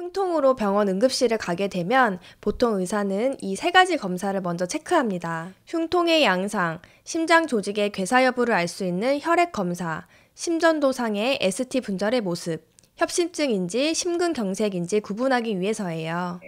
흉통으로 병원 응급실을 가게 되면 보통 의사는 이 세 가지 검사를 먼저 체크합니다. 흉통의 양상, 심장 조직의 괴사 여부를 알 수 있는 혈액 검사, 심전도상의 ST 분절의 모습, 협심증인지 심근경색인지 구분하기 위해서예요.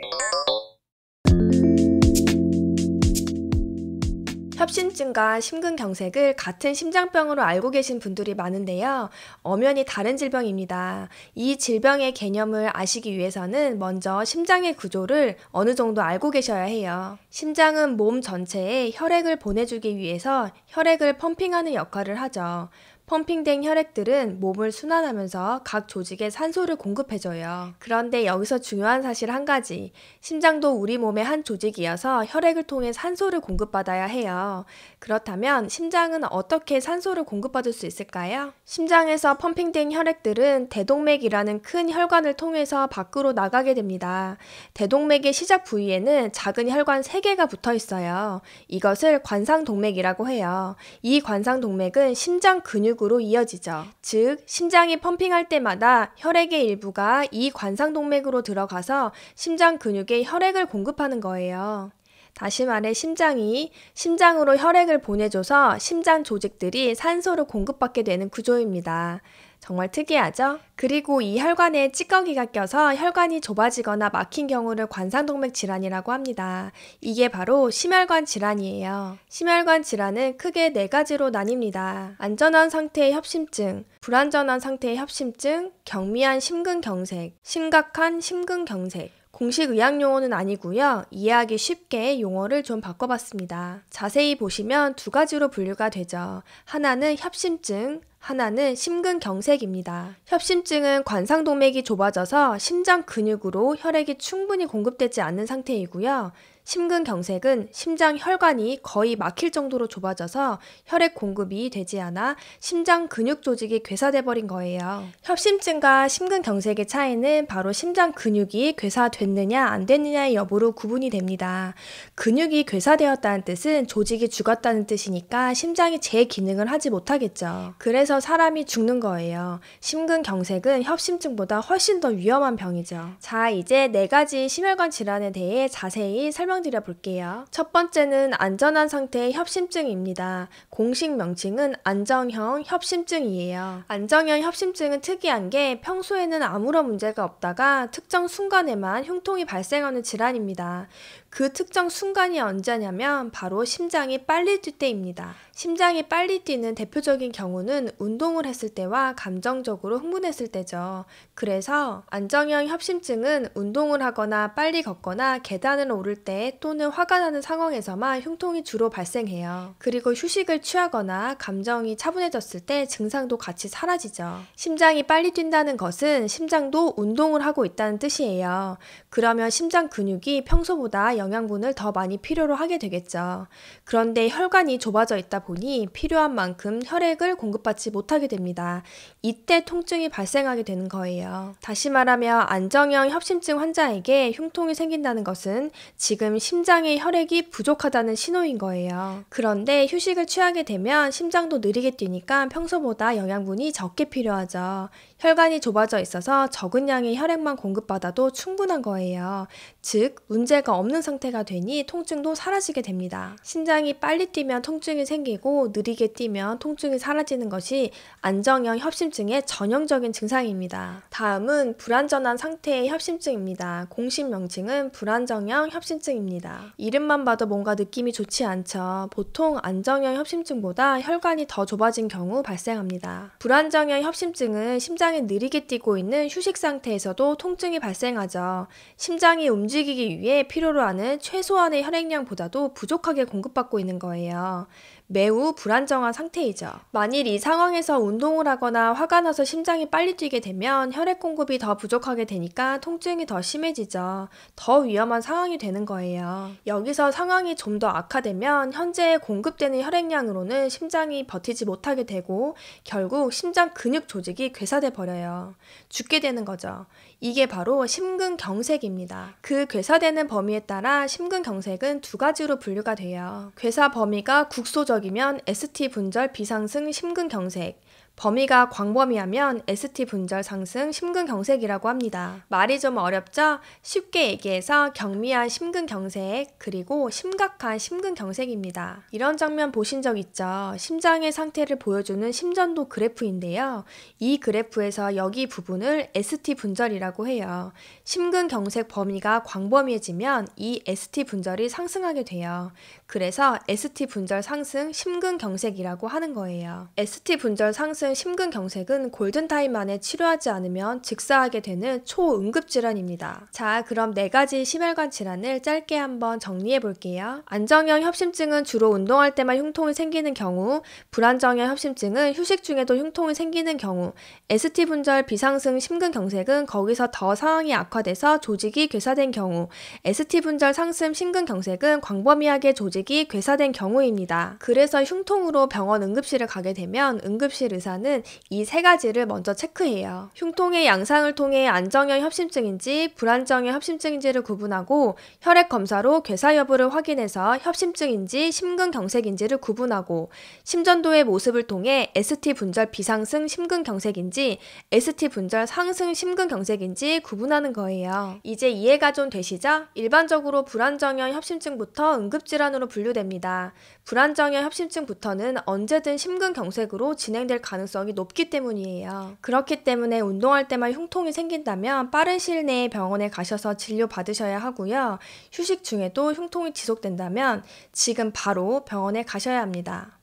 협심증과 심근경색을 같은 심장병으로 알고 계신 분들이 많은데요. 엄연히 다른 질병입니다. 이 질병의 개념을 아시기 위해서는 먼저 심장의 구조를 어느 정도 알고 계셔야 해요. 심장은 몸 전체에 혈액을 보내주기 위해서 혈액을 펌핑하는 역할을 하죠. 펌핑된 혈액들은 몸을 순환하면서 각 조직에 산소를 공급해줘요. 그런데 여기서 중요한 사실 한 가지. 심장도 우리 몸의 한 조직이어서 혈액을 통해 산소를 공급받아야 해요. 그렇다면 심장은 어떻게 산소를 공급받을 수 있을까요? 심장에서 펌핑된 혈액들은 대동맥이라는 큰 혈관을 통해서 밖으로 나가게 됩니다. 대동맥의 시작 부위에는 작은 혈관 3개가 붙어 있어요. 이것을 관상동맥이라고 해요. 이 관상동맥은 심장 근육 근육으로 이어지죠. 즉, 심장이 펌핑할 때마다 혈액의 일부가 이 관상동맥으로 들어가서 심장 근육에 혈액을 공급하는 거예요. 다시 말해 심장이 심장으로 혈액을 보내줘서 심장 조직들이 산소를 공급받게 되는 구조입니다. 정말 특이하죠? 그리고 이 혈관에 찌꺼기가 껴서 혈관이 좁아지거나 막힌 경우를 관상동맥 질환이라고 합니다. 이게 바로 심혈관 질환이에요. 심혈관 질환은 크게 네 가지로 나뉩니다. 안전한 상태의 협심증, 불안전한 상태의 협심증, 경미한 심근경색, 심각한 심근경색, 공식 의학 용어는 아니고요. 이해하기 쉽게 용어를 좀 바꿔봤습니다. 자세히 보시면 두 가지로 분류가 되죠. 하나는 협심증, 하나는 심근경색입니다. 협심증은 관상동맥이 좁아져서 심장 근육으로 혈액이 충분히 공급되지 않는 상태이고요. 심근경색은 심장 혈관이 거의 막힐 정도로 좁아져서 혈액 공급이 되지 않아 심장 근육 조직이 괴사돼 버린 거예요. 협심증과 심근경색의 차이는 바로 심장 근육이 괴사됐느냐 안 됐느냐의 여부로 구분이 됩니다. 근육이 괴사되었다는 뜻은 조직이 죽었다는 뜻이니까 심장이 제 기능을 하지 못하겠죠. 그래서 사람이 죽는 거예요. 심근경색은 협심증보다 훨씬 더 위험한 병이죠. 자, 이제 네 가지 심혈관 질환에 대해 자세히 설명 설명드려 볼게요. 첫 번째는 안전한 상태의 협심증입니다. 공식 명칭은 안정형 협심증이에요. 안정형 협심증은 특이한 게 평소에는 아무런 문제가 없다가 특정 순간에만 흉통이 발생하는 질환입니다. 그 특정 순간이 언제냐면 바로 심장이 빨리 뛸 때입니다. 심장이 빨리 뛰는 대표적인 경우는 운동을 했을 때와 감정적으로 흥분했을 때죠. 그래서 안정형 협심증은 운동을 하거나 빨리 걷거나 계단을 오를 때 또는 화가 나는 상황에서만 흉통이 주로 발생해요. 그리고 휴식을 취하거나 감정이 차분해졌을 때 증상도 같이 사라지죠. 심장이 빨리 뛴다는 것은 심장도 운동을 하고 있다는 뜻이에요. 그러면 심장 근육이 평소보다 영양분을 더 많이 필요로 하게 되겠죠. 그런데 혈관이 좁아져 있다 보니 필요한 만큼 혈액을 공급받지 못하게 됩니다. 이때 통증이 발생하게 되는 거예요. 다시 말하면 안정형 협심증 환자에게 흉통이 생긴다는 것은 지금 심장의 혈액이 부족하다는 신호인 거예요. 그런데 휴식을 취하게 되면 심장도 느리게 뛰니까 평소보다 영양분이 적게 필요하죠. 혈관이 좁아져 있어서 적은 양의 혈액만 공급받아도 충분한 거예요. 즉, 문제가 없는 상황입니다. 상태가 되니 통증도 사라지게 됩니다. 신장이 빨리 뛰면 통증이 생기고 느리게 뛰면 통증이 사라지는 것이 안정형 협심증의 전형적인 증상입니다. 다음은 불안전한 상태의 협심증입니다. 공식 명칭은 불안정형 협심증입니다. 이름만 봐도 뭔가 느낌이 좋지 않죠. 보통 안정형 협심증보다 혈관이 더 좁아진 경우 발생합니다. 불안정형 협심증은 심장이 느리게 뛰고 있는 휴식 상태에서도 통증이 발생하죠. 심장이 움직이기 위해 필요로 하는 최소한의 혈액량보다도 부족하게 공급받고 있는 거예요. 매우 불안정한 상태이죠. 만일 이 상황에서 운동을 하거나 화가 나서 심장이 빨리 뛰게 되면 혈액 공급이 더 부족하게 되니까 통증이 더 심해지죠. 더 위험한 상황이 되는 거예요. 여기서 상황이 좀 더 악화되면 현재 공급되는 혈액량으로는 심장이 버티지 못하게 되고 결국 심장 근육 조직이 괴사돼 버려요. 죽게 되는 거죠. 이게 바로 심근경색입니다. 그 괴사되는 범위에 따라 심근경색은 두 가지로 분류가 돼요. 괴사 범위가 국소적 분석이면 ST 분절 비상승 심근경색, 범위가 광범위하면 ST 분절 상승 심근경색이라고 합니다. 말이 좀 어렵죠? 쉽게 얘기해서 경미한 심근경색 그리고 심각한 심근경색입니다. 이런 장면 보신 적 있죠? 심장의 상태를 보여주는 심전도 그래프인데요. 이 그래프에서 여기 부분을 ST 분절이라고 해요. 심근경색 범위가 광범위해지면 이 ST 분절이 상승하게 돼요. 그래서 ST 분절 상승 심근경색이라고 하는 거예요. ST 분절 상승 있는 심근경색은 골든타임 만에 치료하지 않으면 직사하게 되는 초응급 질환입니다. 자, 그럼 네 가지 심혈관 질환을 짧게 한번 정리해 볼게요. 안정형 협심증은 주로 운동할 때만 흉통이 생기는 경우, 불안정형 협심증은 휴식 중에도 흉통이 생기는 경우, ST 분절 비상승 심근경색은 거기서 더 상황이 악화돼서 조직이 괴사된 경우, ST 분절 상승 심근경색은 광범위하게 조직이 괴사된 경우입니다. 그래서 흉통으로 병원 응급실을 가게 되면 응급실 의사 의사는 이 세 가지를 먼저 체크해요. 흉통의 양상을 통해 안정형 협심증인지 불안정형 협심증인지를 구분하고 혈액 검사로 괴사 여부를 확인해서 협심증인지 심근경색인지를 구분하고 심전도의 모습을 통해 ST 분절 비상승 심근경색인지 ST 분절 상승 심근경색인지 구분하는 거예요. 이제 이해가 좀 되시죠? 일반적으로 불안정형 협심증부터 응급질환으로 분류됩니다. 불안정형 협심증부터는 언제든 심근경색으로 진행될 가능성이 가능성이 높기 때문이에요. 그렇기 때문에 운동할 때만 흉통이 생긴다면 빠른 시일 내에 병원에 가셔서 진료 받으셔야 하고요. 휴식 중에도 흉통이 지속된다면 지금 바로 병원에 가셔야 합니다.